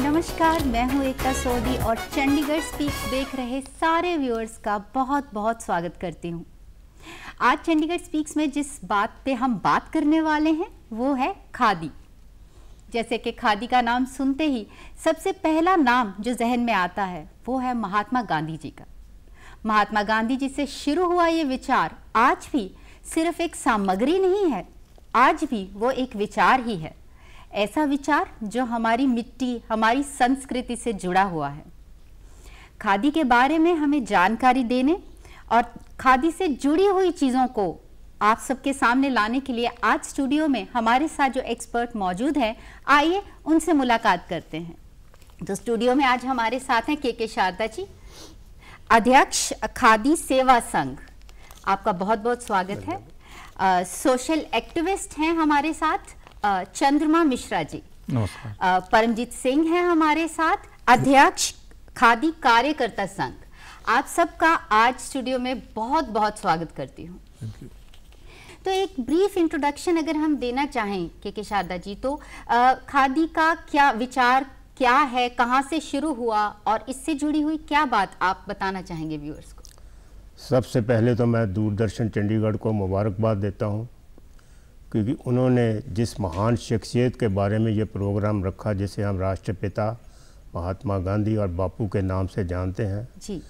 नमस्कार मैं हूं एकता सोदी और चंडीगढ़ स्पीक देख रहे सारे व्यूअर्स का बहुत बहुत स्वागत करती हूं। आज चंडीगढ़ स्पीक्स में जिस बात पे हम बात करने वाले हैं वो है खादी जैसे कि खादी का नाम सुनते ही सबसे पहला नाम जो जहन में आता है वो है महात्मा गांधी जी का महात्मा गांधी जी से शुरू हुआ ये विचार आज भी सिर्फ एक सामग्री नहीं है आज भी वो एक विचार ही है ऐसा विचार जो हमारी मिट्टी हमारी संस्कृति से जुड़ा हुआ है खादी के बारे में हमें जानकारी देने और खादी से जुड़ी हुई चीज़ों को आप सबके सामने लाने के लिए आज स्टूडियो में हमारे साथ जो एक्सपर्ट मौजूद हैं आइए उनसे मुलाकात करते हैं तो स्टूडियो में आज हमारे साथ हैं के के शारदा जी अध्यक्ष खादी सेवा संघ आपका बहुत बहुत स्वागत है सोशल एक्टिविस्ट हैं हमारे साथ चंद्रमा मिश्रा जी परमजीत सिंह हैं हमारे साथ अध्यक्ष खादी कार्यकर्ता संघ आप सबका आज स्टूडियो में बहुत बहुत स्वागत करती हूँ तो एक ब्रीफ इंट्रोडक्शन अगर हम देना चाहें के के शारदा जी तो आ, खादी का क्या विचार क्या है कहाँ से शुरू हुआ और इससे जुड़ी हुई क्या बात आप बताना चाहेंगे व्यूअर्स को सबसे पहले तो मैं दूरदर्शन चंडीगढ़ को मुबारकबाद देता हूँ क्योंकि उन्होंने जिस महान शख्सियत के बारे में ये प्रोग्राम रखा जिसे हम राष्ट्रपिता महात्मा गांधी और बापू के नाम से जानते हैं जी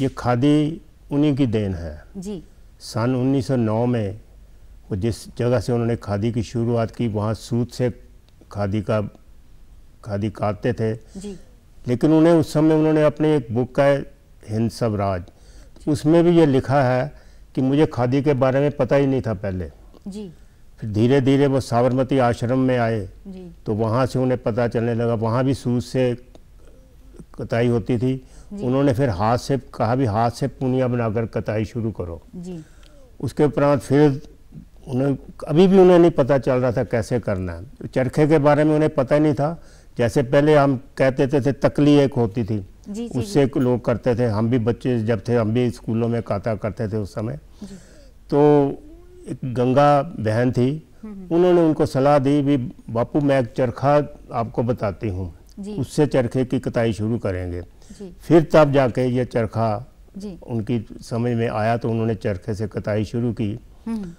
ये खादी उन्हीं की देन है जी सन 1909 में वो जिस जगह से उन्होंने खादी की शुरुआत की वहाँ सूत से खादी का खादी काटते थे जी। लेकिन उन्हें उस समय उन्होंने अपने एक बुक का हिंद सब राज उसमें भी ये लिखा है कि मुझे खादी के बारे में पता ही नहीं था पहले जी फिर धीरे धीरे वो साबरमती आश्रम में आए तो वहाँ से उन्हें पता चलने लगा वहाँ भी सूज से कताई होती थी उन्होंने फिर हाथ से कहा भी हाथ से पूनिया बनाकर कताई शुरू करो जी। उसके उपरांत फिर उन्हें अभी भी उन्हें नहीं पता चल रहा था कैसे करना है तो चरखे के बारे में उन्हें पता ही नहीं था जैसे पहले हम कहते थे, थे तकली एक होती थी जी, उससे जी, लोग करते थे हम भी बच्चे जब थे हम भी स्कूलों में काता करते थे उस समय तो एक गंगा बहन थी उन्होंने उनको सलाह दी भी बापू मैं एक चरखा आपको बताती हूँ उससे चरखे की कताई शुरू करेंगे फिर तब जाके ये चरखा उनकी समझ में आया तो उन्होंने चरखे से कताई शुरू की हम्म।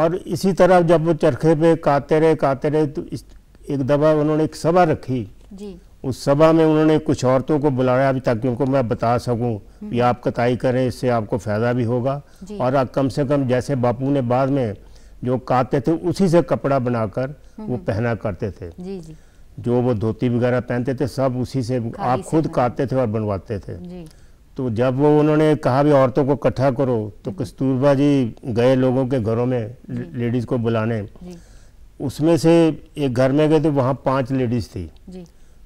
और इसी तरह जब वो चरखे पे काते रहे काते रहे तो एक दफा उन्होंने एक सभा रखी जी उस सभा में उन्होंने कुछ औरतों को बुलाया अभी ताकि उनको मैं बता सकूं कि आप कताई करें इससे आपको फ़ायदा भी होगा और आप कम से कम जैसे बापू ने बाद में जो काटते थे उसी से कपड़ा बनाकर हम्म, वो हम्म। पहना करते थे जी जी। जो वो धोती वगैरह पहनते थे सब उसी से आप खुद काटते थे और बनवाते थे तो जब वो उन्होंने कहा भी औरतों को इकट्ठा करो तो हम्म। कस्तूरबा जी गए लोगों के घरों में लेडीज़ को बुलाने उसमें से एक घर में गए थे वहाँ पांच लेडीज़ थी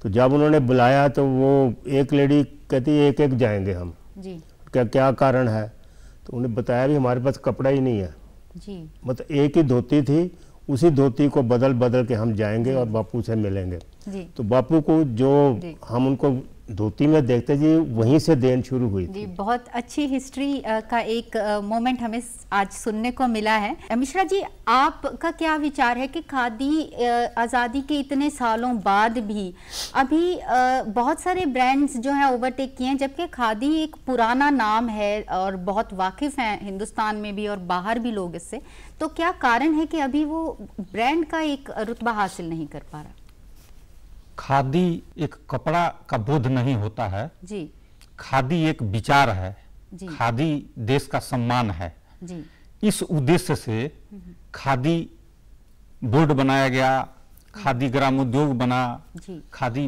तो जब उन्होंने बुलाया तो वो एक लेडी कहती एक एक जाएंगे हम जी क्या क्या कारण है तो उन्हें बताया भी हमारे पास कपड़ा ही नहीं है जी मतलब एक ही धोती थी उसी धोती को बदल बदल के हम जाएंगे और बापू से मिलेंगे जी तो बापू को जो हम उनको धोती में देखते जी वहीं से देन शुरू हुई जी बहुत अच्छी हिस्ट्री का एक मोमेंट हमें आज सुनने को मिला है मिश्रा जी आपका क्या विचार है कि खादी आज़ादी के इतने सालों बाद भी अभी बहुत सारे ब्रांड्स जो हैं ओवरटेक किए हैं जबकि खादी एक पुराना नाम है और बहुत वाकिफ़ हैं हिंदुस्तान में भी और बाहर भी लोग इससे तो क्या कारण है कि अभी वो ब्रांड का एक रुतबा हासिल नहीं कर पा रहा खादी एक कपड़ा का बोध नहीं होता है जी खादी एक विचार है खादी देश का सम्मान है जी इस उद्देश्य से खादी बोर्ड बनाया गया खादी ग्रामोद्योग बना खादी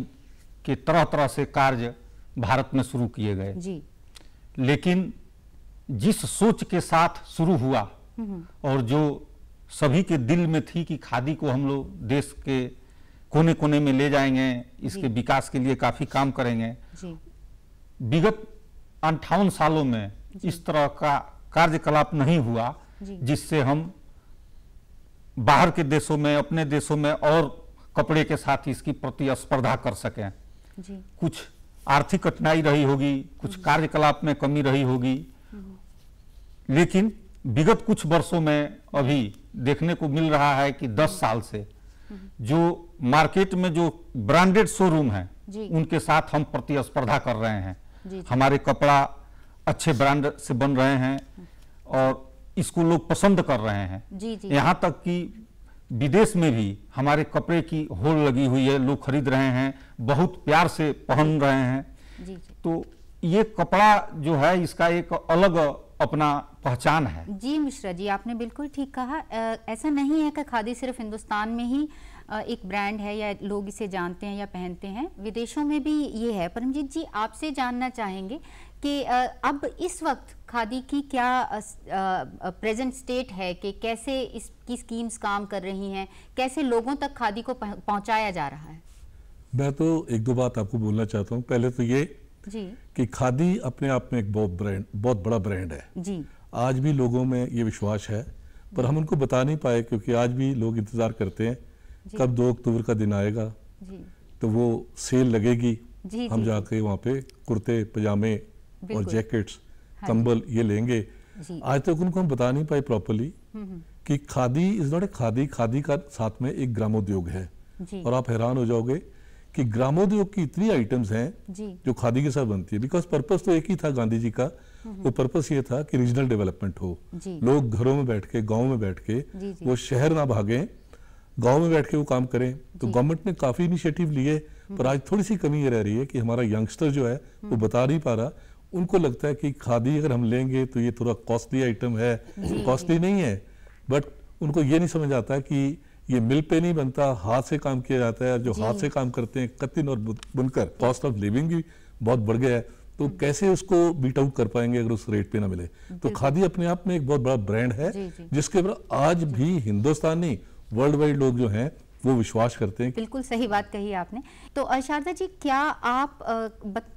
के तरह तरह से कार्य भारत में शुरू किए गए जी। लेकिन जिस सोच के साथ शुरू हुआ हम्म। और जो सभी के दिल में थी कि खादी को हम लोग देश के कोने कोने में ले जाएंगे इसके विकास के लिए काफी काम करेंगे विगत अंठावन सालों में इस तरह का कार्यकलाप नहीं हुआ जिससे हम बाहर के देशों में अपने देशों में और कपड़े के साथ इसकी प्रतिस्पर्धा कर सकें कुछ आर्थिक कठिनाई रही होगी कुछ कार्यकलाप में कमी रही होगी लेकिन विगत कुछ वर्षों में अभी देखने को मिल रहा है कि 10 साल से हम्म। जो मार्केट में जो ब्रांडेड शोरूम है उनके साथ हम प्रतिस्पर्धा कर रहे हैं हमारे कपड़ा अच्छे ब्रांड से बन रहे हैं और इसको लोग पसंद कर रहे हैं यहाँ तक कि विदेश में भी हमारे कपड़े की होल लगी हुई है लोग खरीद रहे हैं बहुत प्यार से पहन रहे हैं तो ये कपड़ा जो है इसका एक अलग अपना पहचान है जी मिश्रा जी आपने बिल्कुल ठीक कहा ऐसा नहीं है कि खादी सिर्फ हिंदुस्तान में ही एक ब्रांड है या लोग इसे जानते हैं या पहनते हैं विदेशों में भी ये है परमजीत जी आपसे जानना चाहेंगे कि अब इस वक्त खादी की क्या प्रेजेंट स्टेट है कि कैसे इसकी स्कीम्स काम कर रही हैं कैसे लोगों तक खादी को पहुंचाया जा रहा है मैं तो एक दो बात आपको बोलना चाहता हूँ पहले तो ये कि खादी अपने आप में एक बहुत ब्रांड बहुत बड़ा ब्रांड है जी आज भी लोगों में ये विश्वास है पर हम उनको बता नहीं पाए क्योंकि आज भी लोग इंतज़ार करते हैं कब दो अक्टूबर का दिन आएगा जी। तो वो सेल लगेगी जी, हम जाके वहाँ पे कुर्ते पजामे और हाँ जैकेट्स कंबल ये लेंगे आज तक उनको हम बता नहीं पाए प्रॉपरली हम्म, हम्म। कि खादी इस नॉट खादी खादी का साथ में एक ग्रामोद्योग है और आप हैरान हो जाओगे कि ग्रामोद्योग की इतनी आइटम्स हैं जो खादी के साथ बनती है बिकॉज पर्पस तो एक ही था गांधी जी का वो पर्पस ये था कि रीजनल डेवलपमेंट हो लोग घरों में बैठ के गाँव में बैठ के वो शहर ना भागे गांव में बैठ के वो काम करें तो गवर्नमेंट ने काफी इनिशिएटिव लिए पर आज थोड़ी सी कमी ये रह रही है कि हमारा यंगस्टर जो है वो बता नहीं पा रहा उनको लगता है कि खादी अगर हम लेंगे तो ये थोड़ा कॉस्टली आइटम है कॉस्टली नहीं है बट उनको ये नहीं समझ आता कि ये मिल पे नहीं बनता हाथ से काम किया जाता है जो हाथ से काम करते हैं कतिन और बुनकर कॉस्ट ऑफ लिविंग भी बहुत बढ़ गया है तो हम्म। कैसे उसको बीट आउट कर पाएंगे अगर उस रेट पे ना मिले तो खादी अपने आप में एक बहुत बड़ा ब्रांड है जी, जी। जिसके ऊपर आज भी हिंदुस्तानी वर्ल्ड वाइड लोग जो हैं वो विश्वास करते हैं बिल्कुल सही बात कही आपने तो शारदा जी क्या आप आ,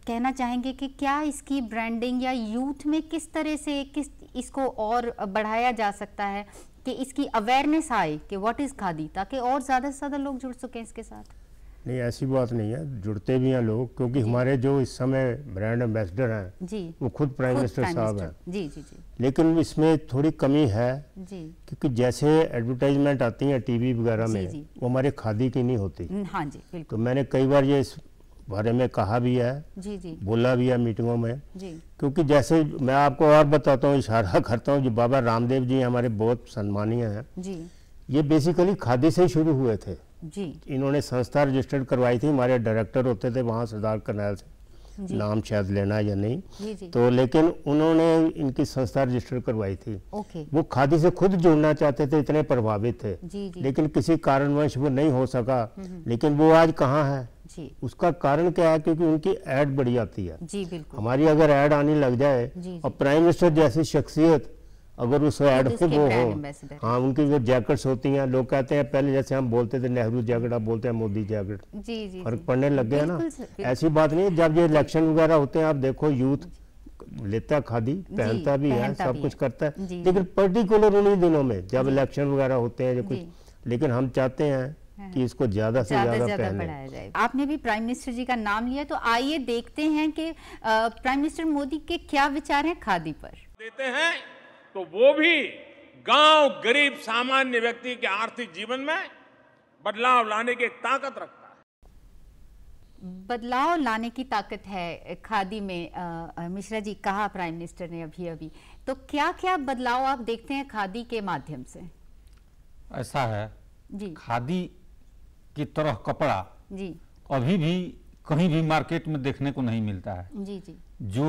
कहना चाहेंगे कि क्या इसकी ब्रांडिंग या यूथ में किस तरह से किस इसको और बढ़ाया जा सकता है कि इसकी अवेयरनेस आए कि व्हाट इज़ खादी ताकि और ज़्यादा से ज़्यादा लोग जुड़ सकें इसके साथ नहीं ऐसी बात नहीं है जुड़ते भी हैं लोग क्योंकि हमारे जो इस समय ब्रांड एम्बेसडर हैं जी वो खुद प्राइम मिनिस्टर साहब हैं जी जी जी लेकिन इसमें थोड़ी कमी है जी क्योंकि जैसे एडवर्टाइजमेंट आती है टीवी वगैरह में जी, जी. वो हमारे खादी की नहीं होती हाँ जी बिल्कुल तो मैंने कई बार ये बारे में कहा भी है जी जी बोला भी है मीटिंगों में जी क्योंकि जैसे मैं आपको और बताता हूँ इशारा करता हूँ जो बाबा रामदेव जी हमारे बहुत सम्मानीय हैं जी ये बेसिकली खादी से ही शुरू हुए थे जी इन्होंने संस्था रजिस्टर्ड करवाई थी हमारे डायरेक्टर होते थे वहाँ सरदार करनैल से नाम शायद लेना या नहीं तो लेकिन उन्होंने इनकी संस्था रजिस्टर करवाई थी ओके। वो खादी से खुद जुड़ना चाहते थे इतने प्रभावित थे जी जी। लेकिन किसी कारणवश वो नहीं हो सका हम्म, हम्म। लेकिन वो आज कहाँ है जी उसका कारण क्या है क्योंकि उनकी एड बढ़ी जाती है जी बिल्कुल हमारी अगर एड आने लग जाए और प्राइम मिनिस्टर जैसी शख्सियत अगर उस एड से वो हो हाँ उनकी जो जैकेट्स होती हैं लोग कहते हैं पहले जैसे हम बोलते थे नेहरू जैकेट अब बोलते हैं मोदी जैकेट जी जी फर्क पड़ने लग गया ना ऐसी बात नहीं जब ये इलेक्शन वगैरह होते हैं आप देखो यूथ लेता खादी पहनता भी है सब कुछ करता है लेकिन पर्टिकुलर उन्हीं दिनों में जब इलेक्शन वगैरह होते हैं जो कुछ लेकिन हम चाहते हैं हाँ। कि इसको ज्यादा से ज्यादा पढ़ाया जाए आपने भी प्राइम मिनिस्टर जी का नाम लिया तो आइए देखते हैं कि प्राइम मिनिस्टर मोदी के क्या विचार हैं खादी पर देते हैं तो वो भी गांव गरीब सामान्य व्यक्ति के आर्थिक जीवन में बदलाव लाने की ताकत रखता बदलाव लाने की ताकत है खादी में आ, मिश्रा जी कहा प्राइम मिनिस्टर ने अभी अभी तो क्या क्या बदलाव आप देखते हैं खादी के माध्यम से ऐसा है जी खादी की तरह कपड़ा जी अभी भी कहीं भी मार्केट में देखने को नहीं मिलता है जी जी जो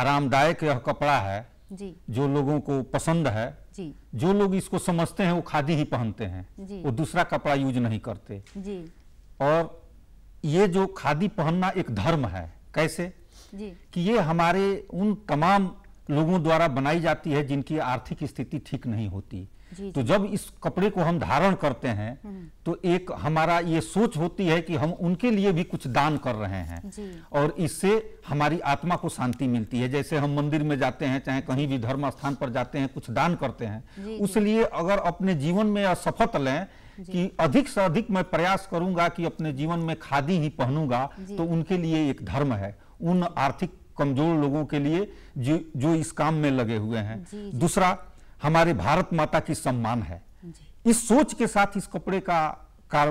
आरामदायक यह कपड़ा है जी जो लोगों को पसंद है जी जो लोग इसको समझते हैं वो खादी ही पहनते हैं जी वो दूसरा कपड़ा यूज नहीं करते जी और ये जो खादी पहनना एक धर्म है कैसे जी कि ये हमारे उन तमाम लोगों द्वारा बनाई जाती है जिनकी आर्थिक स्थिति ठीक नहीं होती तो जब इस कपड़े को हम धारण करते हैं हम्म। तो एक हमारा ये सोच होती है कि हम उनके लिए भी कुछ दान कर रहे हैं और इससे हमारी आत्मा को शांति मिलती है जैसे हम मंदिर में जाते हैं चाहे कहीं भी धर्म स्थान पर जाते हैं कुछ दान करते हैं उसलिए अगर अपने जीवन में शपथ लें कि अधिक से अधिक मैं प्रयास करूंगा कि अपने जीवन में खादी ही पहनूंगा तो उनके लिए एक धर्म है उन आर्थिक कमजोर लोगों के लिए जो जो इस काम में लगे हुए हैं दूसरा हमारे भारत माता की सम्मान है इस सोच के साथ इस कपड़े का कार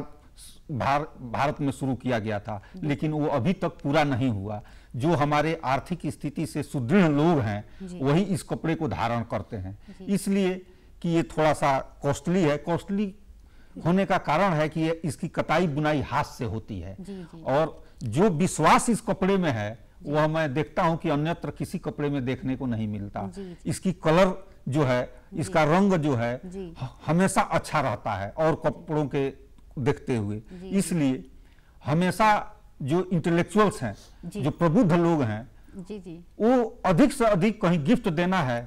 भार, भारत में शुरू किया गया था लेकिन वो अभी तक पूरा नहीं हुआ जो हमारे आर्थिक स्थिति से सुदृढ़ लोग हैं वही इस कपड़े को धारण करते हैं इसलिए कि ये थोड़ा सा कॉस्टली है कॉस्टली होने का कारण है कि इसकी कटाई बुनाई हाथ से होती है जी, जी। और जो विश्वास इस कपड़े में है वह मैं देखता हूं कि अन्यत्र किसी कपड़े में देखने को नहीं मिलता जी, जी। इसकी कलर जो है इसका रंग जो है हमेशा अच्छा रहता है और कपड़ों के देखते हुए इसलिए हमेशा जो इंटेलेक्चुअल्स हैं जो प्रबुद्ध लोग हैं जी जी वो अधिक से अधिक कहीं गिफ्ट देना है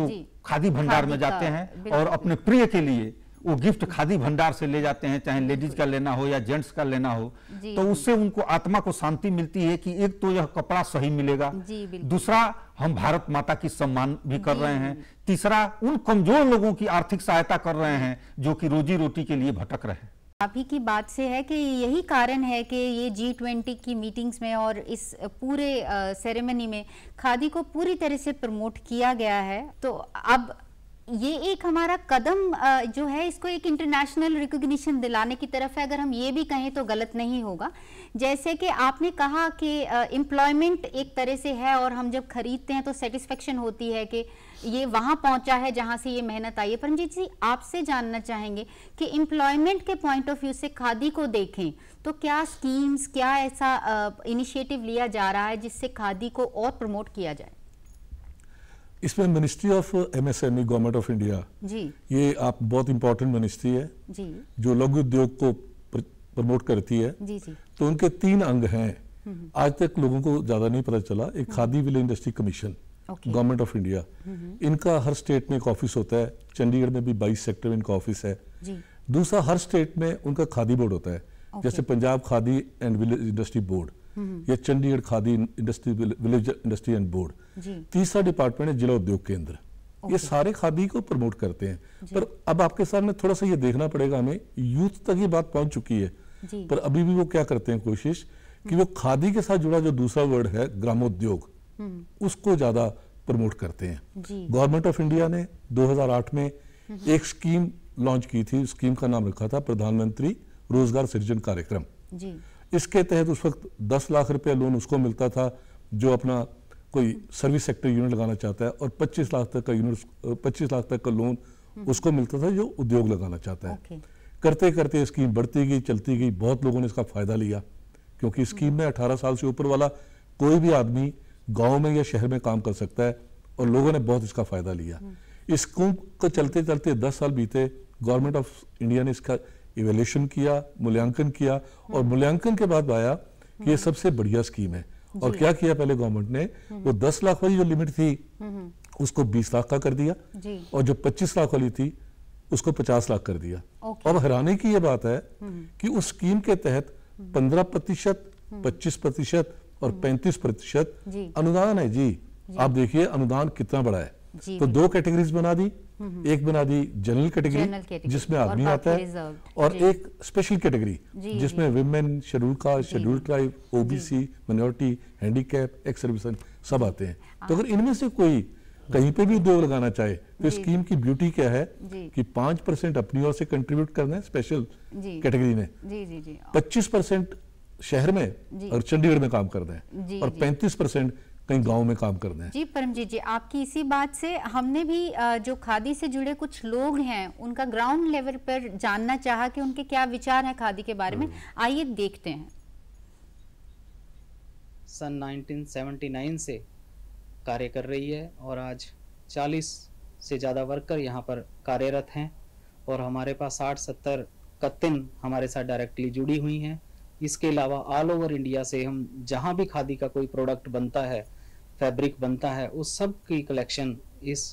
तो खादी भंडार में जाते हैं और अपने प्रिय के लिए वो गिफ्ट खादी भंडार से ले जाते हैं चाहे लेडीज का लेना हो या जेंट्स का लेना हो तो उससे उनको आत्मा को शांति मिलती है कि एक तो यह कपड़ा सही मिलेगा दूसरा हम भारत माता की सम्मान भी कर रहे हैं तीसरा उन कमजोर लोगों की आर्थिक सहायता कर रहे हैं जो कि रोजी रोटी के लिए भटक रहे हैं अभी की बात से है कि यही कारण है कि ये जी ट्वेंटी की मीटिंग्स में और इस पूरे सेरेमनी में खादी को पूरी तरह से प्रमोट किया गया है तो अब ये एक हमारा कदम जो है इसको एक इंटरनेशनल रिकोगशन दिलाने की तरफ है अगर हम ये भी कहें तो गलत नहीं होगा जैसे कि आपने कहा कि एम्प्लॉयमेंट एक तरह से है और हम जब खरीदते हैं तो सेटिस्फेक्शन होती है कि ये वहाँ पहुँचा है जहाँ से ये मेहनत आई है परमजीत जी आपसे जानना चाहेंगे कि एम्प्लॉयमेंट के पॉइंट ऑफ व्यू से खादी को देखें तो क्या स्कीम्स क्या ऐसा इनिशिएटिव लिया जा रहा है जिससे खादी को और प्रमोट किया जाए इसमें ministry of MSME government of India ये आप बहुत इंपॉर्टेंट मिनिस्ट्री है जी जो लघु उद्योग को प्रमोट करती है जी जी तो उनके तीन अंग हैं हम्म, हम्म। आज तक लोगों को ज्यादा नहीं पता चला एक hmm. Khadi village industry commission government of India इनका हर स्टेट में एक ऑफिस होता है चंडीगढ़ में भी बाईस सेक्टर में इनका ऑफिस है दूसरा हर स्टेट में उनका खादी बोर्ड होता है जैसे Punjab khadi and village industry board hmm. या Chandigarh khadi industry village industry and board तीसरा डिपार्टमेंट है जिला उद्योग केंद्र ये सारे खादी को प्रमोट करते हैं पर अब आपके सामने थोड़ा सा ये देखना पड़ेगा हमें यूथ तक ये बात पहुंच चुकी है पर अभी भी वो क्या करते हैं कोशिश कि हम्म। वो खादी के साथ जुड़ा जो दूसरा वर्ड है ग्रामोद्योग हम्म। उसको ज्यादा प्रमोट करते हैं गवर्नमेंट ऑफ इंडिया ने 2008 में एक स्कीम लॉन्च की थी स्कीम का नाम रखा था प्रधानमंत्री रोजगार सृजन कार्यक्रम इसके तहत उस वक्त दस लाख रुपया लोन उसको मिलता था जो अपना कोई सर्विस सेक्टर यूनिट लगाना चाहता है और पच्चीस लाख तक का यूनिट पच्चीस लाख तक का लोन हम्म। उसको मिलता था जो उद्योग लगाना चाहता है करते करते स्कीम बढ़ती गई चलती गई बहुत लोगों ने इसका फ़ायदा लिया क्योंकि स्कीम में अठारह साल से ऊपर वाला कोई भी आदमी गाँव में या शहर में काम कर सकता है और लोगों ने बहुत इसका फ़ायदा लिया हम्म। इसको को चलते चलते दस साल बीते गवर्नमेंट ऑफ इंडिया ने इसका इवेल्यूशन किया मूल्यांकन किया और हम्म। मूल्यांकन के बाद आया कि ये हम्म। सबसे बढ़िया स्कीम है और क्या किया पहले गवर्नमेंट ने वो हम्म। दस लाख वाली जो लिमिट थी उसको बीस लाख का कर दिया और जो पच्चीस लाख वाली थी उसको पचास लाख कर दिया अब हैरानी की ये बात है कि उस स्कीम के तहत पंद्रह प्रतिशत पच्चीस प्रतिशत और पैंतीस प्रतिशत अनुदान है जी, जी। आप देखिए अनुदान कितना बड़ा है तो दो कैटेगरीज बना दी हम्म। एक बना दी जनरल कैटेगरी जिसमें आदमी आता है और एक स्पेशल कैटेगरी जिसमें विमेन शेड्यूल का schedule tribe OBC minority handicap ex servicemen सब आते हैं तो अगर इनमें से कोई कहीं पे भी उद्योग लगाना चाहे तो स्कीम की ब्यूटी क्या है कि पांच परसेंट अपनी ओर से कंट्रीब्यूट करना है स्पेशल कैटेगरी में पच्चीस परसेंट शहर में और चंडीगढ़ में काम करना है और पैंतीस परसेंट कहीं गांव में काम करना है जी परमजीत जी आपकी इसी बात से हमने भी जो खादी से जुड़े कुछ लोग हैं उनका ग्राउंड लेवल पर जानना चाहा कि उनके क्या विचार हैं खादी के बारे में हम्म। आइए देखते हैं सन 1979 से कार्य कर रही है और आज 40 से ज़्यादा वर्कर यहाँ पर कार्यरत हैं और हमारे पास 60 सत्तर कत्तिन हमारे साथ डायरेक्टली जुड़ी हुई हैं इसके अलावा ऑल ओवर इंडिया से हम जहाँ भी खादी का कोई प्रोडक्ट बनता है फैब्रिक बनता है उस सब की कलेक्शन इस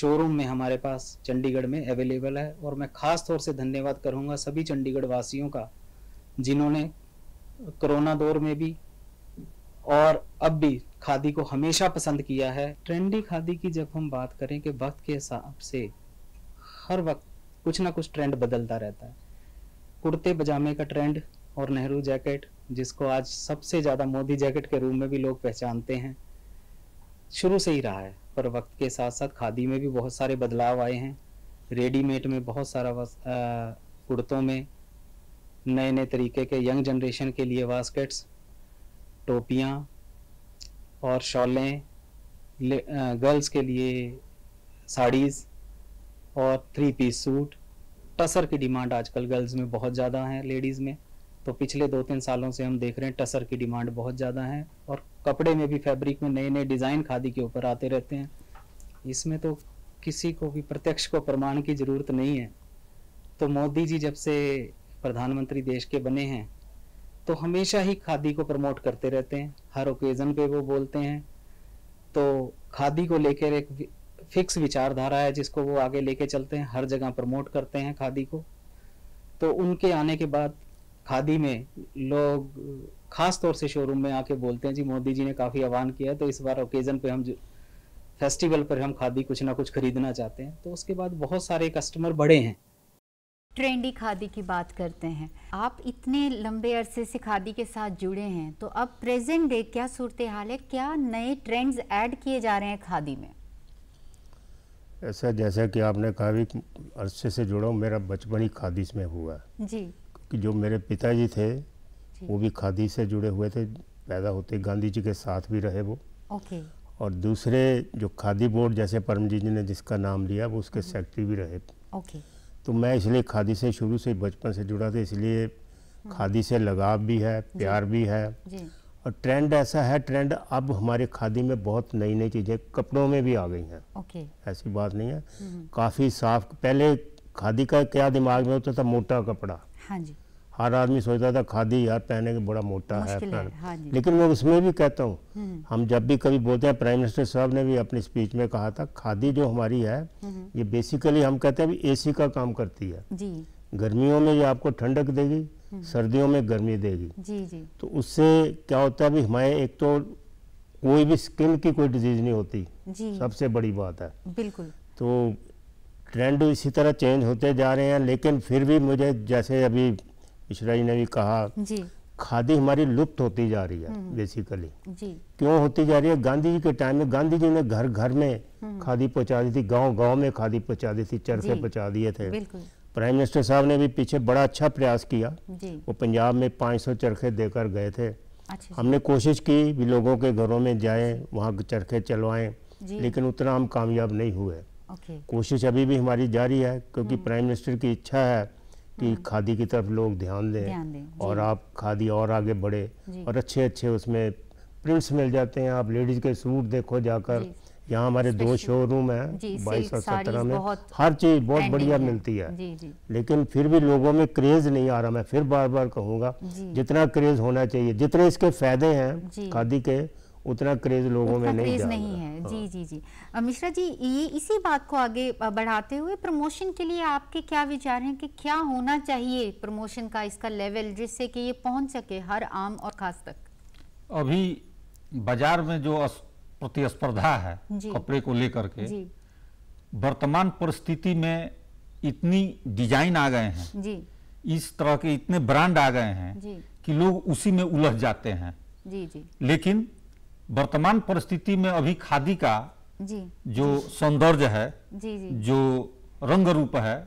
शोरूम में हमारे पास चंडीगढ़ में अवेलेबल है और मैं ख़ास तौर से धन्यवाद करूंगा सभी चंडीगढ़ वासियों का जिन्होंने कोरोना दौर में भी और अब भी खादी को हमेशा पसंद किया है ट्रेंडी खादी की जब हम बात करें कि वक्त के हिसाब से हर वक्त कुछ ना कुछ ट्रेंड बदलता रहता है कुर्ते पजामे का ट्रेंड और नेहरू जैकेट जिसको आज सबसे ज़्यादा मोदी जैकेट के रूप में भी लोग पहचानते हैं शुरू से ही रहा है पर वक्त के साथ साथ खादी में भी बहुत सारे बदलाव आए हैं रेडीमेड में बहुत सारा कुर्तों में नए नए तरीके के यंग जनरेशन के लिए वास्केट्स टोपियाँ और शॉलें गर्ल्स के लिए साड़ीज़ और थ्री पीस सूट टसर की डिमांड आजकल गर्ल्स में बहुत ज़्यादा है लेडीज़ में तो पिछले दो तीन सालों से हम देख रहे हैं टसर की डिमांड बहुत ज़्यादा है और कपड़े में भी फैब्रिक में नए नए डिज़ाइन खादी के ऊपर आते रहते हैं इसमें तो किसी को भी प्रत्यक्ष को प्रमाण की ज़रूरत नहीं है तो मोदी जी जब से प्रधानमंत्री देश के बने हैं तो हमेशा ही खादी को प्रमोट करते रहते हैं हर ओकेज़न पे वो बोलते हैं तो खादी को लेकर एक फिक्स विचारधारा है जिसको वो आगे लेके चलते हैं हर जगह प्रमोट करते हैं खादी को तो उनके आने के बाद खादी में लोग खास तौर से शोरूम में आके बोलते हैं जी मोदी जी ने काफ़ी आह्वान किया है तो इस बार ओकेज़न पे हम फेस्टिवल पर हम खादी कुछ ना कुछ खरीदना चाहते हैं तो उसके बाद बहुत सारे कस्टमर बढ़े हैं ट्रेंडी खादी की बात करते हैं आप इतने लंबे अरसे से खादी के साथ जुड़े हैं तो अब प्रेजेंट डे क्या सूरत हाल है क्या नए ट्रेंड्स ऐड किए जा रहे हैं खादी में ऐसा जैसा कि आपने कहा अरसे से जुड़ा हूँ मेरा बचपन ही खादी में हुआ जी कि जो मेरे पिताजी थे वो भी खादी से जुड़े हुए थे पैदा होते गांधी जी के साथ भी रहे वो ओके और दूसरे जो खादी बोर्ड जैसे परमजीत जी ने जिसका नाम लिया वो उसके हम्म। सेक्रेटरी भी रहे ओके तो मैं इसलिए खादी से शुरू से बचपन से जुड़ा था इसलिए हम्म। खादी से लगाव भी है प्यार भी है और ट्रेंड ऐसा है ट्रेंड अब हमारे खादी में बहुत नई नई चीज़ें कपड़ों में भी आ गई हैं ओके ऐसी बात नहीं है हम्म। काफ़ी साफ पहले खादी का क्या दिमाग में होता था मोटा कपड़ा हाँ जी हर आदमी सोचता था खादी यार पहने के बड़ा मोटा है, है हाँ लेकिन मैं उसमें भी कहता हूँ हम्म। हम जब भी कभी बोलते हैं प्राइम मिनिस्टर साहब ने भी अपनी स्पीच में कहा था खादी जो हमारी है हम्म। ये बेसिकली हम कहते हैं ए सी का काम करती है गर्मियों में ये आपको ठंडक देगी हम्म। सर्दियों में गर्मी देगी जी जी तो उससे क्या होता है भी हमारे एक तो कोई भी स्किन की कोई डिजीज नहीं होती जी सबसे बड़ी बात है बिल्कुल तो ट्रेंड इसी तरह चेंज होते जा रहे हैं लेकिन फिर भी मुझे जैसे अभी मिश्रा जी ने भी कहा जी खादी हमारी लुप्त होती जा रही है बेसिकली हम्म। क्यों होती जा रही है गांधी जी के टाइम में गांधी जी ने घर घर में हम्म। खादी पहुंचा दी थी गांव गांव में खादी पहुंचा दी थी चरखे पहुंचा दिए थे प्राइम मिनिस्टर साहब ने भी पीछे बड़ा अच्छा प्रयास किया वो पंजाब में 500 चरखे देकर गए थे अच्छा, हमने कोशिश की भी लोगों के घरों में जाए वहाँ चरखे चलवाएं लेकिन उतना हम कामयाब नहीं हुए कोशिश अभी भी हमारी जारी है क्योंकि प्राइम हम्म। मिनिस्टर की इच्छा है कि हाँ। खादी की तरफ लोग ध्यान दें और आप खादी और आगे बढ़े और अच्छे अच्छे उसमें प्रिंट्स मिल जाते हैं आप लेडीज के सूट देखो जाकर यहाँ हमारे दो शोरूम हैं बाईस और सत्रह में हर चीज बहुत बढ़िया मिलती है जी, जी। लेकिन फिर भी लोगों में क्रेज नहीं आ रहा मैं फिर बार बार कहूंगा जितना क्रेज होना चाहिए जितने इसके फायदे हैं खादी के उतना क्रेज लोगों में नहीं, क्रेज नहीं है हाँ। जी जी जी मिश्रा जी ये इसी बात को आगे बढ़ाते हुए प्रमोशन के लिए आपके क्या विचार हैं कि क्या होना चाहिए प्रमोशन का इसका लेवल जिससे कि ये पहुंच सके हर आम और खास तक अभी बाजार में जो प्रतिस्पर्धा है कपड़े को लेकर के वर्तमान परिस्थिति में इतनी डिजाइन आ गए हैं जी। इस तरह के इतने ब्रांड आ गए हैं कि लोग उसी में उलझ जाते हैं जी जी। लेकिन वर्तमान परिस्थिति में अभी खादी का जी जो सौंदर्य है जी जी जो रंग रूप है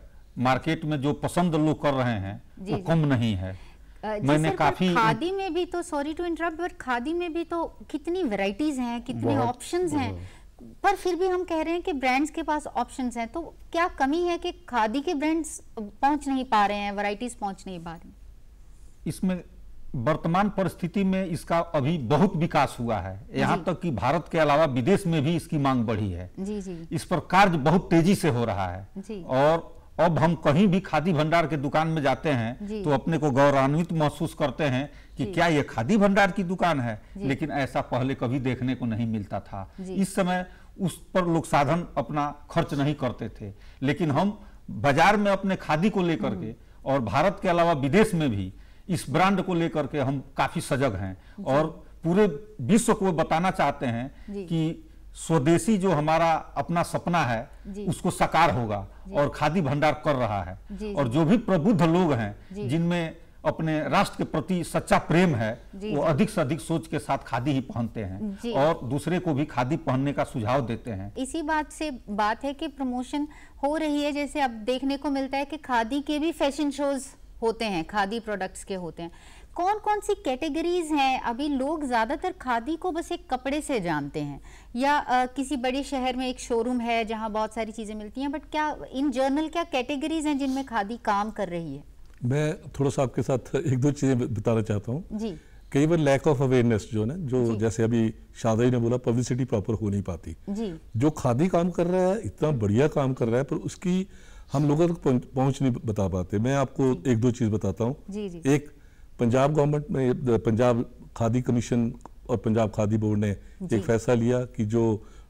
मार्केट में जो पसंद लोग कर रहे हैं वो कम नहीं है मैंने काफी खादी में भी तो sorry to interrupt but khadi में भी तो कितनी वैरायटीज हैं कितने ऑप्शंस हैं पर फिर भी हम कह रहे हैं कि ब्रांड्स के पास ऑप्शंस हैं तो क्या कमी है कि खादी के ब्रांड्स पहुंच नहीं पा रहे हैं वैरायटीज पहुंच नहीं पा रहे इसमें वर्तमान परिस्थिति में इसका अभी बहुत विकास हुआ है यहाँ तक कि भारत के अलावा विदेश में भी इसकी मांग बढ़ी है जी जी इस पर कार्य बहुत तेजी से हो रहा है और अब हम कहीं भी खादी भंडार के दुकान में जाते हैं तो अपने को गौरवान्वित महसूस करते हैं कि क्या ये खादी भंडार की दुकान है लेकिन ऐसा पहले कभी देखने को नहीं मिलता था इस समय उस पर लोग साधन अपना खर्च नहीं करते थे लेकिन हम बाजार में अपने खादी को लेकर के हम्म। और भारत के अलावा विदेश में भी इस ब्रांड को लेकर के हम काफी सजग हैं और पूरे विश्व को बताना चाहते हैं कि स्वदेशी जो हमारा अपना सपना है उसको साकार होगा और खादी भंडार कर रहा है और जो भी प्रबुद्ध लोग हैं जिनमें अपने राष्ट्र के प्रति सच्चा प्रेम है वो अधिक से अधिक सोच के साथ खादी ही पहनते हैं और दूसरे को भी खादी पहनने का सुझाव देते हैं इसी बात से बात है कि प्रमोशन हो रही है जैसे अब देखने को मिलता है कि खादी के भी फैशन शोज होते हैं खादी प्रोडक्ट्स के होते हैं कौन कौन सी कैटेगरीज हैं अभी लोग ज़्यादातर खादी को बस एक कपड़े से जानते हैं या आ, किसी बड़े शहर में एक शोरूम है जहाँ बहुत सारी चीज़ें मिलती हैं बट क्या इन जर्नल क्या कैटेगरीज हैं जिनमें खादी काम कर रही है मैं थोड़ा सा आपके साथ एक दो चीज़ें बताना चाहता हूँ जी कई बार लैक ऑफ अवेयरनेस जो है जो जैसे अभी शादाई ने बोला पब्लिसिटी प्रॉपर हो नहीं पाती जी जो खादी काम कर रहा है इतना बढ़िया काम कर रहा है पर उसकी हम लोगों तक पहुंच नहीं बता पाते मैं आपको एक दो चीज़ बताता हूँ एक पंजाब गवर्नमेंट में पंजाब खादी कमीशन और पंजाब खादी बोर्ड ने एक फैसला लिया कि जो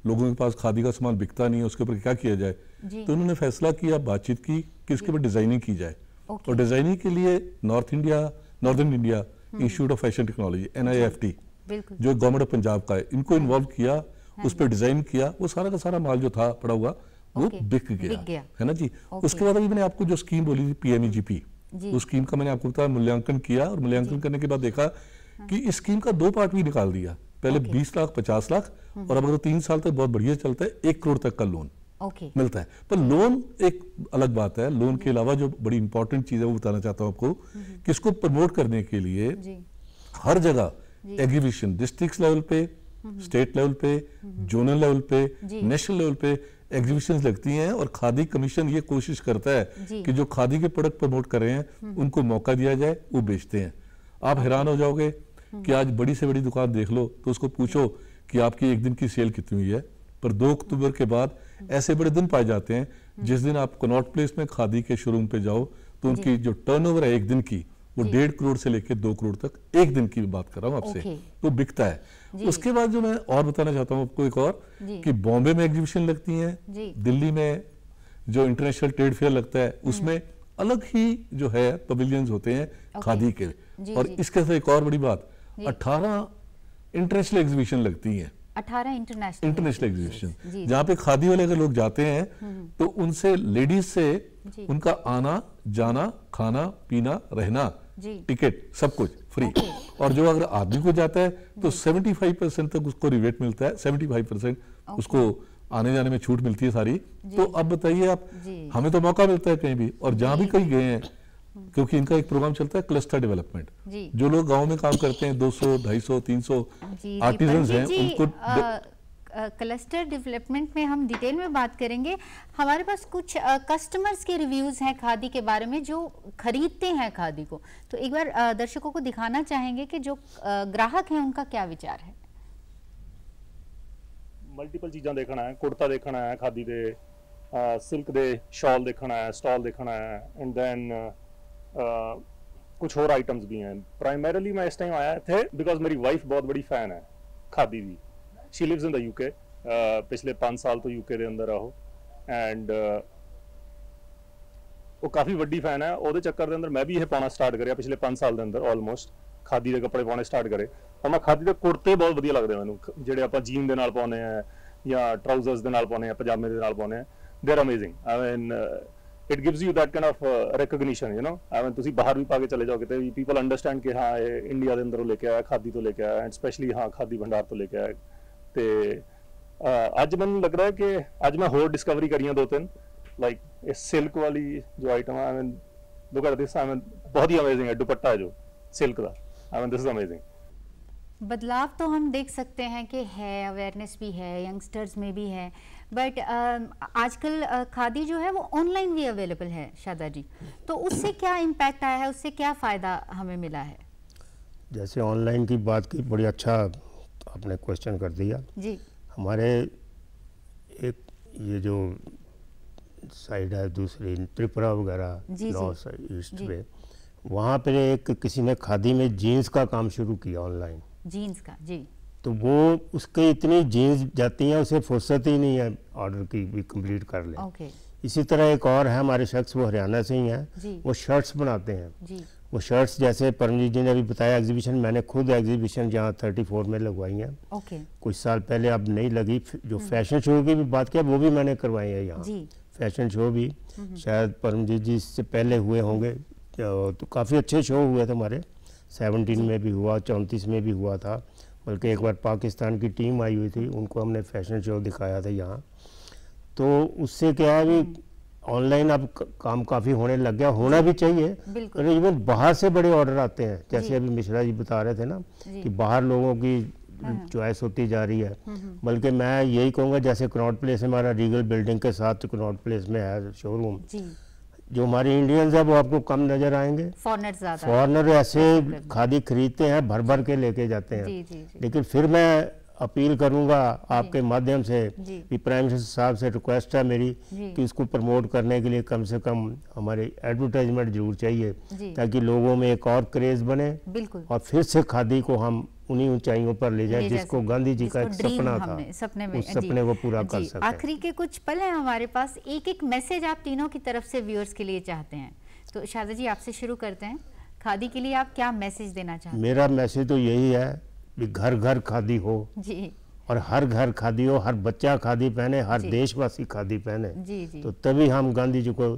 लोगों के पास खादी का सामान बिकता नहीं है उसके ऊपर क्या किया जाए तो उन्होंने फैसला किया बातचीत की कि उसके ऊपर डिजाइनिंग की जाए और डिजाइनिंग के लिए north India northern India hmm. Institute of fashion technology एन जो गवर्नमेंट ऑफ पंजाब का है इनको हाँ। इन्वॉल्व किया हाँ, उस पर हाँ। डिजाइन किया वो सारा का सारा माल जो था पड़ा हुआ वो बिक गया है ना जी उसके बाद अभी मैंने आपको जो स्कीम बोली थी पीएमईजीपी e उस स्कीम का मैंने आपको बताया मूल्यांकन किया और मूल्यांकन करने के बाद देखा हाँ। कि इस स्कीम का दो पार्ट भी निकाल दिया पहले बीस लाख पचास लाख हम्म। और अब अगर तीन साल तक बहुत बढ़िया चलता है एक करोड़ तक का लोन okay. मिलता है पर लोन एक अलग बात है लोन के अलावा जो बड़ी इंपॉर्टेंट चीज है वो बताना चाहता हूँ आपको हम्म, हम्म। कि इसको प्रमोट करने के लिए हर जगह एग्जीबिशन डिस्ट्रिक्ट लेवल पे स्टेट लेवल पे जोनल लेवल पे नेशनल लेवल पे एग्जीबिशन लगती हैं और खादी कमीशन ये कोशिश करता है कि जो खादी के प्रोडक्ट प्रमोट कर रहे हैं हम्म। उनको मौका दिया जाए वो बेचते हैं आप हैरान हो जाओगे हम्म। कि आज बड़ी से बड़ी दुकान देख लो तो उसको पूछो कि आपकी एक दिन की सेल कितनी हुई है पर दो अक्टूबर के बाद ऐसे बड़े दिन पाए जाते हैं हम्म। जिस दिन आप कनॉट प्लेस में खादी के शोरूम पे जाओ तो उनकी जो टर्नओवर है एक दिन की वो डेढ़ करोड़ से लेकर दो करोड़ तक एक दिन की बात कर रहा हूँ आपसे तो बिकता है उसके बाद जो मैं और बताना चाहता हूँ आपको एक और कि बॉम्बे में एग्जीबिशन लगती है दिल्ली में जो इंटरनेशनल ट्रेड फेयर लगता है हम्म। उसमें अलग ही जो है पवेलियन होते हैं खादी के और इसके साथ एक और बड़ी बात अठारह इंटरनेशनल एग्जीबिशन लगती है अठारह इंटरनेशनल इंटरनेशनल एग्जीबिशन जहाँ पे खादी वाले अगर लोग जाते हैं हम्म। तो उनसे लेडीज से उनका आना जाना खाना पीना रहना टिकट सब कुछ फ्री और जो अगर आदमी को जाता है तो 75 परसेंट तक उसको रिवेट मिलता है 75 परसेंट उसको आने जाने में छूट मिलती है सारी तो अब बताइए आप हमें तो मौका मिलता है कहीं भी और जहां भी कहीं गए हैं क्योंकि इनका एक प्रोग्राम चलता है क्लस्टर डेवलपमेंट जो लोग गांव में काम करते हैं 200, 250, 300 आर्टिजन हैं उनको क्लस्टर डेवलपमेंट में हम डिटेल में बात करेंगे हमारे पास कुछ uh, कस्टमर्स के रिव्यूज़ हैं खादी के बारे में जो खरीदते हैं खादी को तो एक बार दर्शकों को दिखाना चाहेंगे कि जो ग्राहक हैं उनका क्या विचार है मल्टीपल चीज़ा देखना है कुर्ता देखना है खादी दे, सिल्क दे शॉल देखना है स्टॉल देखना है एंड दैन कुछ और आइटम्स भी हैं प्राइमरली मैं इस टाइम आया इतने बिकॉज मेरी वाइफ बहुत बड़ी फैन है खादी की she lives in the UK पिछले पाँच साल ਤੋਂ ਯੂਕੇ ਦੇ ਅੰਦਰ ਆ ਉਹ ਐਂਡ ਉਹ ਕਾਫੀ ਵੱਡੀ ਫੈਨ ਹੈ ਉਹਦੇ ਚੱਕਰ ਦੇ ਅੰਦਰ ਮੈਂ ਵੀ ਇਹ ਪਾਉਣਾ ਸਟਾਰਟ ਕਰਿਆ ਪਿਛਲੇ 5 ਸਾਲ ਦੇ ਅੰਦਰ ਆਲਮੋਸਟ ਖਾਦੀ ਦੇ ਕੱਪੜੇ ਪਾਉਣੇ ਸਟਾਰਟ ਕਰੇ ਪਰ ਮੈਂ ਖਾਦੀ ਦੇ ਕੁੜਤੇ ਬਹੁਤ ਵਧੀਆ ਲੱਗਦੇ ਮੈਨੂੰ ਜਿਹੜੇ ਆਪਾਂ ਜੀਨ ਦੇ ਨਾਲ ਪਾਉਨੇ ਆ ਜਾਂ ਟਰਾਊਜ਼ਰਸ ਦੇ ਨਾਲ ਪਾਉਨੇ ਆ ਪਜਾਮੇ ਦੇ ਨਾਲ ਪਾਉਨੇ ਆ they are amazing I mean it gives you that kind of recognition you نو I mean ਤੁਸੀਂ ਬਾਹਰ ਵੀ ਪਾ ਕੇ ਚਲੇ ਜਾਓ ਕਿਤੇ ਵੀ ਪੀਪਲ ਅੰਡਰਸਟੈਂਡ ਕਿ ਹਾਂ ਇਹ ਇੰਡੀਆ ਦੇ ਅੰਦਰੋਂ ਲੈ ਕੇ ਆਇਆ ਖਾਦੀ ਤੋਂ ਲੈ ਕੇ ਆਇਆ ਐਂਡ ਸਪੈਸ਼ਲੀ ਹਾਂ ਖਾਦੀ ਭੰਡਾਰ ਤੋਂ ਲੈ ਕੇ ਆਇਆ ਤੇ ਅੱਜ ਮੈਨੂੰ ਲੱਗ ਰਿਹਾ ਕਿ ਅੱਜ ਮੈਂ ਹੋਰ दो तीन लाइक ਤਿੰਨ सिल्क वाली जो item I mean look at this I mean बहुत ही अमेजिंग है दुपट्टा है जो सिल्क का I mean this is amazing बदलाव तो हम देख सकते हैं कि है अवेयरनेस भी है यंगस्टर्स में भी है बट uh, आजकल uh, खादी जो है वो ऑनलाइन भी अवेलेबल है शादा जी तो उससे क्या इम्पैक्ट आया है उससे क्या फ़ायदा हमें मिला है जैसे ऑनलाइन की बात की बड़ी अच्छा आपने क्वेश्चन कर दिया जी हमारे एक ये जो साइड है दूसरी त्रिपुरा वगैरह नॉर्थ ईस्ट में वहाँ पर एक किसी ने खादी में जीन्स का काम शुरू किया ऑनलाइन जीन्स का जी तो वो उसके इतनी जीन्स जाती हैं उसे फुर्सत ही नहीं है ऑर्डर की भी कंप्लीट कर ले इसी तरह एक और है हमारे शख्स वो हरियाणा से ही हैं वो शर्ट्स बनाते हैं वो शर्ट्स जैसे परमजीत जी ने अभी बताया एग्जीबिशन मैंने खुद एग्जीबिशन यहाँ थर्टी फोर में लगवाई हैं okay. कुछ साल पहले अब नहीं लगी जो फैशन हम्म। शो की भी बात किया वो भी मैंने करवाई है यहाँ फैशन शो भी हम्म। शायद परमजीत जी से पहले हुए होंगे तो काफ़ी अच्छे शो हुए थे हमारे सेवनटीन में भी हुआ चौंतीस में भी हुआ था बल्कि एक बार पाकिस्तान की टीम आई हुई थी हम्म। उनको हमने फैशन शो दिखाया था यहाँ तो उससे क्या है भी ऑनलाइन अब काम काफ़ी होने लग गया होना भी चाहिए और इवन बाहर से बड़े ऑर्डर आते हैं जैसे अभी मिश्रा जी बता रहे थे ना कि बाहर लोगों की हाँ। चॉइस होती जा रही है हम्म, हम्म। बल्कि मैं यही कहूंगा जैसे कनॉट प्लेस हमारा रीगल बिल्डिंग के साथ कनॉट प्लेस में है शोरूम जो हमारे इंडियंस है वो आपको कम नजर आएंगे फॉरनर ऐसे खादी खरीदते हैं भर भर के लेके जाते हैं लेकिन फिर मैं अपील करूंगा आपके माध्यम से कि प्राइम मिनिस्टर साहब से रिक्वेस्ट है मेरी कि इसको प्रमोट करने के लिए कम से कम हमारे एडवर्टाइजमेंट जरूर चाहिए ताकि लोगों में एक और क्रेज बने और फिर से खादी को हम उन्हीं ऊंचाइयों पर ले जाए जिसको गांधी जी का एक सपना था सपने में, उस सपने को पूरा कर सकते आखिरी के कुछ पल हैं हमारे पास एक एक मैसेज आप तीनों की तरफ से व्यूअर्स के लिए चाहते हैं तो शादा जी आपसे शुरू करते हैं खादी के लिए आप क्या मैसेज देना चाहते हैं मेरा मैसेज तो यही है भी घर घर खादी हो जी और हर घर खादी हो हर बच्चा खादी पहने हर देशवासी खादी पहने जी, जी। तो तभी हम गांधी जी को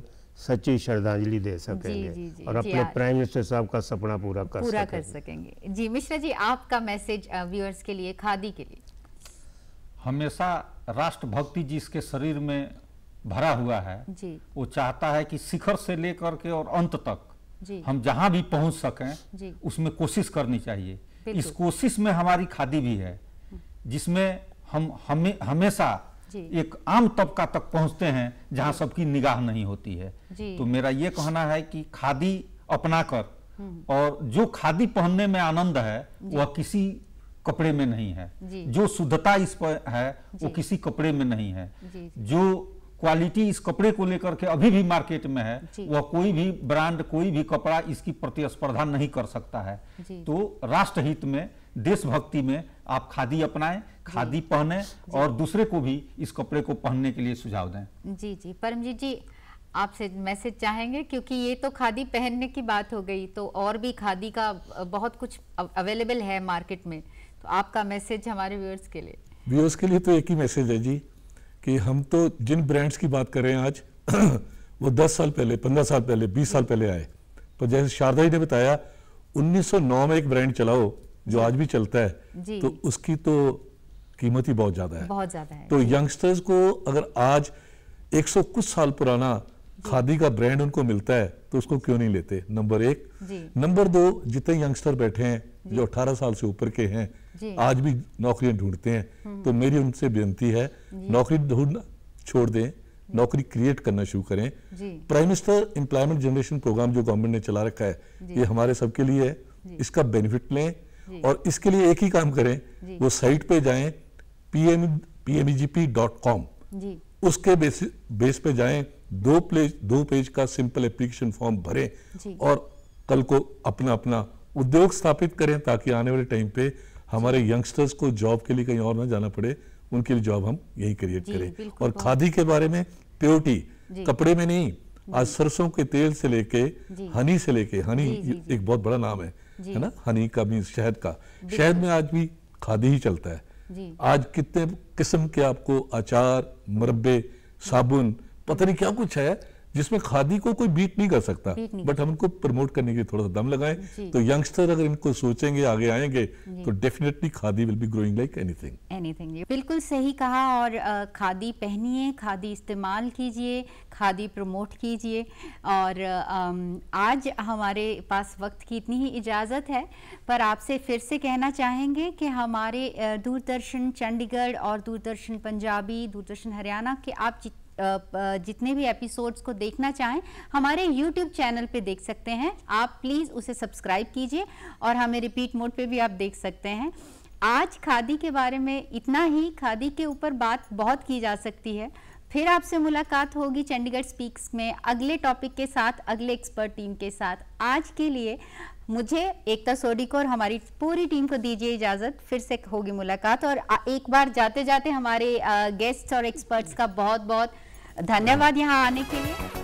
सच्ची श्रद्धांजलि दे सकेंगे जी, जी, और अपने प्राइम मिनिस्टर साहब का सपना पूरा कर पूरा सकेंगे। कर सकेंगे जी मिश्रा जी आपका मैसेज व्यूअर्स के लिए खादी के लिए हमेशा राष्ट्रभक्ति जिसके शरीर में भरा हुआ है जी। वो चाहता है कि शिखर से लेकर के और अंत तक हम जहाँ भी पहुँच सकें उसमें कोशिश करनी चाहिए इस तो- कोशिश में हमारी खादी भी है जिसमें हम हमें हमेशा एक आम तबका तक पहुंचते हैं जहां सबकी निगाह नहीं होती है तो मेरा ये कहना है कि खादी अपनाकर हम्म। और जो खादी पहनने में आनंद है वह किसी कपड़े में नहीं है जो शुद्धता इस पर है वो किसी कपड़े में नहीं है जो क्वालिटी इस कपड़े को लेकर के अभी भी मार्केट में है वह कोई भी ब्रांड कोई भी कपड़ा इसकी प्रतिस्पर्धा नहीं कर सकता है तो राष्ट्रहित में देशभक्ति में आप खादी अपनाएं खादी पहने और दूसरे को भी इस कपड़े को पहनने के लिए सुझाव दें जी जी परमजीत जी आपसे मैसेज चाहेंगे क्योंकि ये तो खादी पहनने की बात हो गई तो और भी खादी का बहुत कुछ अवेलेबल है मार्केट में तो आपका मैसेज हमारे व्यूअर्स के लिए व्यूअर्स के लिए तो एक ही मैसेज है जी कि हम तो जिन ब्रांड्स की बात कर रहे हैं आज वो 10 साल पहले 15 साल पहले 20 साल पहले आए पर जैसे शारदा जी ने बताया 1909 में एक ब्रांड चलाओ जो आज भी चलता है तो उसकी तो कीमत ही बहुत ज़्यादा है बहुत ज़्यादा है तो यंगस्टर्स को अगर आज 100 कुछ साल पुराना खादी का ब्रांड उनको मिलता है तो उसको क्यों नहीं लेते नंबर एक नंबर दो जितने यंगस्टर बैठे हैं जो अठारह साल से ऊपर के हैं आज भी नौकरियां ढूंढते हैं हम्म। तो मेरी उनसे बेनती है नौकरी ढूंढना छोड़ दें नौकरी क्रिएट करना शुरू करें prime minister employment generation programme जो गवर्नमेंट ने चला रखा है ये हमारे सबके लिए है इसका बेनिफिट लें और इसके लिए एक ही काम करें वो साइट पे जाएं पीएम e उसके बेस बेस पे जाएं दो पेज दो पेज का सिंपल एप्लीकेशन फॉर्म भरें और कल को अपना अपना उद्योग स्थापित करें ताकि आने वाले टाइम पे हमारे यंगस्टर्स को जॉब के लिए कहीं और ना जाना पड़े उनके लिए जॉब हम यही क्रिएट करें और खादी के बारे में प्योरिटी कपड़े में नहीं आज सरसों के तेल से लेके हनी से लेके हनी जी, जी, एक बहुत बड़ा नाम है है ना हनी का मीन शहद का शहद में आज भी खादी ही चलता है आज कितने किस्म के आपको अचार मरबे साबुन पता नहीं क्या कुछ है जिसमें खादी को कोई बीट नहीं कर सकता नहीं। बट हम इनको प्रमोट करने के लिए थोड़ा सा दम लगाएं तो यंगस्टर अगर इनको सोचेंगे आगे आएंगे तो definitely khadi will be growing like anything anything बिल्कुल सही कहा और खादी पहनिए खादी इस्तेमाल कीजिए खादी प्रमोट कीजिए और आज हमारे पास वक्त की इतनी ही इजाज़त है पर आपसे फिर से कहना चाहेंगे कि हमारे दूरदर्शन चंडीगढ़ और दूरदर्शन पंजाबी दूरदर्शन हरियाणा के आप जितने जितने भी एपिसोड्स को देखना चाहें हमारे यूट्यूब चैनल पे देख सकते हैं आप प्लीज़ उसे सब्सक्राइब कीजिए और हमें रिपीट मोड पे भी आप देख सकते हैं आज खादी के बारे में इतना ही खादी के ऊपर बात बहुत की जा सकती है फिर आपसे मुलाकात होगी चंडीगढ़ स्पीक्स में अगले टॉपिक के साथ अगले एक्सपर्ट टीम के साथ आज के लिए मुझे एकता सोडी को और हमारी पूरी टीम को दीजिए इजाज़त फिर से होगी मुलाकात और एक बार जाते जाते हमारे गेस्ट और एक्सपर्ट्स का बहुत बहुत धन्यवाद यहाँ आने के लिए